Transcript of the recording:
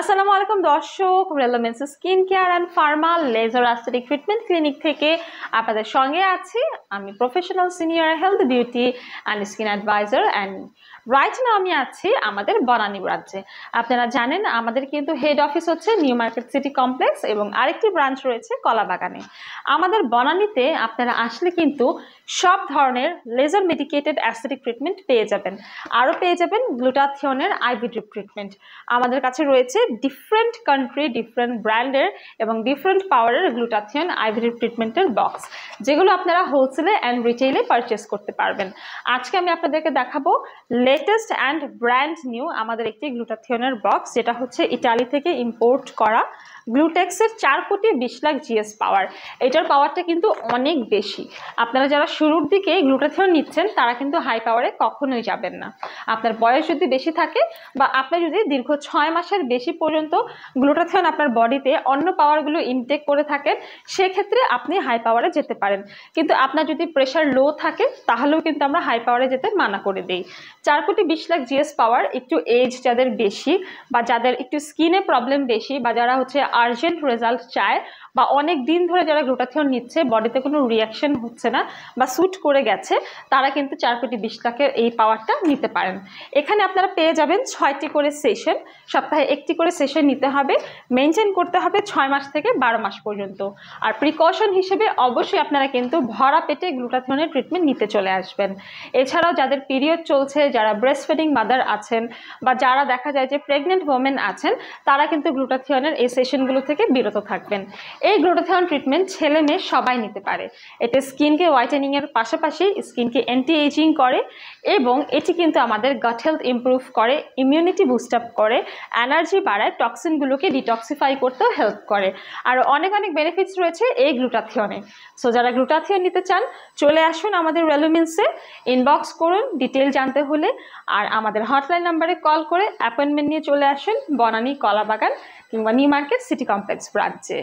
আসসালামু আলাইকুম দর্শক রেলোমেন্স skin care and pharma laser aesthetic treatment clinic থেকে আপনাদের সঙ্গে আছি আমি professional senior health beauty and skin adviser and right না আমি আছি আমাদের বনানী ব্রাঞ্চে আপনারা জানেন আমাদের কিন্তু হেড অফিস হচ্ছে নিউ মার্কেট সিটি কমপ্লেক্স এবং আরেকটি ব্রাঞ্চ রয়েছে কলাবাগানে আমাদের বনানীতে আপনারা আসলে কিন্তু সব ধরনের লেজার মেডিকেটেড অ্যাস্থেটিক ট্রিটমেন্ট পেয়ে যাবেন আরও পেয়ে যাবেন গ্লুটাথিয়নের আইভি ড্রিপ ট্রিটমেন্ট আমাদের কাছে রয়েছে হচ্ছে ডিফারেন্ট কান্ট্রি ডিফারেন্ট ব্র্যান্ডের এবং ডিফারেন্ট পাওয়ারের গ্লুটাথিয়ন আইভিরি ট্রিটমেন্টের বক্স যেগুলো আপনারা হোলসেলে অ্যান্ড রিটেইলে পারচেস করতে পারবেন আজকে আমি আপনাদেরকে দেখাবো লেটেস্ট অ্যান্ড ব্র্যান্ড নিউ আমাদের একটি গ্লুটাথিয়নের বক্স যেটা হচ্ছে ইটালি থেকে ইম্পোর্ট করা গ্লুটেক্সের চার কোটি বিশ লাখ জিএস পাওয়ার এটার পাওয়ারটা কিন্তু অনেক বেশি আপনারা যারা শুরুর দিকে গ্লুটাথিয়ন নিচ্ছেন তারা কিন্তু হাই পাওয়ারে কখনোই যাবেন না আপনার বয়স যদি বেশি থাকে বা আপনার যদি দীর্ঘ ছয় মাসের বেশি পর্যন্ত গ্লুটাথিয়ন আপনার বডিতে অন্য পাওয়ারগুলো ইনটেক করে থাকেন সেক্ষেত্রে আপনি হাই পাওয়ারে যেতে পারেন কিন্তু আপনার যদি প্রেশার লো থাকে তাহলেও কিন্তু আমরা হাই পাওয়ারে যেতে মানা করে দিই চার কোটি বিশ লাখ জিএস পাওয়ার একটু এজ যাদের বেশি বা যাদের একটু স্কিনে প্রবলেম বেশি বা যারা হচ্ছে আর্জেন্ট রেজাল্ট চায় বা অনেক দিন ধরে যারা গ্লুটাথিয়ন নিচ্ছে বডিতে কোনো রিয়াকশন হচ্ছে না বা স্যুট করে গেছে তারা কিন্তু চার কোটি বিশ লাখের এই পাওয়ারটা নিতে পারেন এখানে আপনারা পেয়ে যাবেন ছয়টি করে সেশন সপ্তাহে একটি করে সেশন নিতে হবে মেনটেন করতে হবে ছয় মাস থেকে বারো মাস পর্যন্ত আর প্রিকশন হিসেবে অবশ্যই আপনারা কিন্তু ভরা পেটে গ্লুটাথিয়নের ট্রিটমেন্ট নিতে চলে আসবেন এছাড়াও যাদের পিরিয়ড চলছে যারা ব্রেস্ট ফিডিং মাদার আছেন বা যারা দেখা যায় যে প্রেগনেন্ট ওমেন আছেন তারা কিন্তু গ্লুটাথিয়নের এই সেশন প্রবলেমগুলো থেকে বিরত থাকবেন এই গ্লুটাথিয়ন ট্রিটমেন্ট ছেলে মেয়ে সবাই নিতে পারে এটা স্কিনকে হোয়াইটেনিংয়ের পাশাপাশি স্কিনকে অ্যান্টি এজিং করে এবং এটি কিন্তু আমাদের গাট হেলথ ইম্প্রুভ করে ইমিউনিটি বুস্ট আপ করে এনার্জি বাড়ায় টক্সিনগুলোকে ডিটক্সিফাই করতেও হেল্প করে আর অনেক অনেক বেনিফিটস রয়েছে এই গ্লুটাথিয়নে সো যারা গ্লুটাথিয়ন নিতে চান চলে আসুন আমাদের রেলুমিন্সে ইনবক্স করুন ডিটেল জানতে হলে আর আমাদের হটলাইন নাম্বারে কল করে অ্যাপয়েন্টমেন্ট নিয়ে চলে আসুন বনানী কলাবাগান কিংবা নিউ মার্কেট সিটি কমপ্লেক্স ব্রাঞ্চে